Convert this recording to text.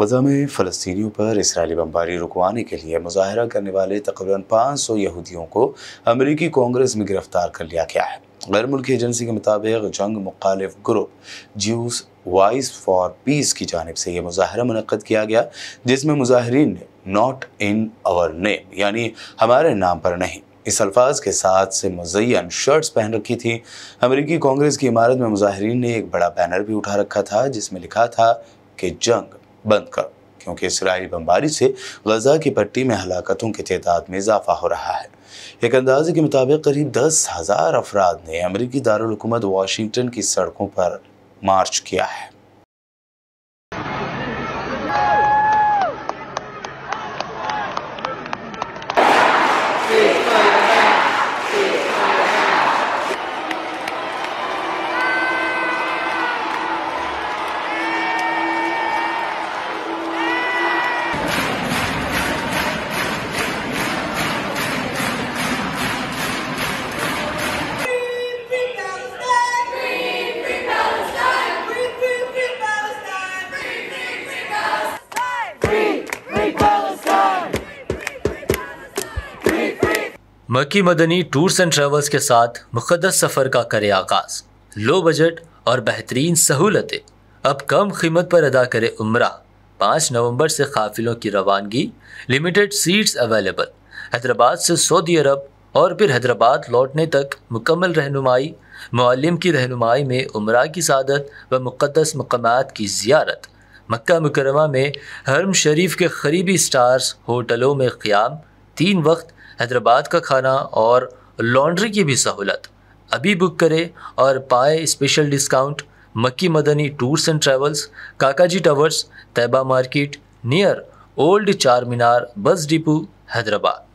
गजा में फ़लस्तियों पर इसराइली बमबारी रुकवाने के लिए मुजाहरा करने वाले तकरीबन 500 यहूदियों को अमेरिकी कांग्रेस में गिरफ्तार कर लिया गया है गैर मुल्की एजेंसी के मुताबिक जंग मुखालिफ group Jews voice for peace की जानब से यह मुजाहरा मनद किया गया जिसमें मुजाहरीन ने नॉट इन आवर नेम यानी हमारे नाम पर नहीं इस अल्फाज के साथ से मुजैन शर्ट्स पहन रखी थी अमेरिकी कांग्रेस की इमारत में मुजाहरीन ने एक बड़ा बैनर भी उठा रखा था जिसमें लिखा था कि जंग बंद कर क्योंकि इसराइली बमबारी से गजा की पट्टी में हलाकतों की तदाद में इजाफा हो रहा है एक अंदाजे के मुताबिक करीब दस हज़ार अफराद ने अमरीकी दारकूमत वाशिंगटन की सड़कों पर मार्च किया है मक्की मदनी टूर्स एंड ट्रेवल्स के साथ मुकदस सफ़र का करे आगाज़ लो बजट और बेहतरीन सहूलतें अब कम कीमत पर अदा करे उम्र पाँच नवंबर से काफिलों की रवानगी लिमिटेड सीट्स अवेलेबल हैदराबाद से सऊदी अरब और फिर हैदराबाद लौटने तक मुकम्मल रहनुमाई मालम की रहनुमाई में उम्र की सदत व मुक़दस मकाम की जीारत मक्का मुकरमा में हरम शरीफ के करीबी स्टार्स होटलों में क़्याम तीन वक्त हैदराबाद का खाना और लॉन्ड्री की भी सहूलत अभी बुक करें और पाए special discount Makki Madni tours and travels Kakaji towers Taiba market near old Charminar bus depot Hyderabad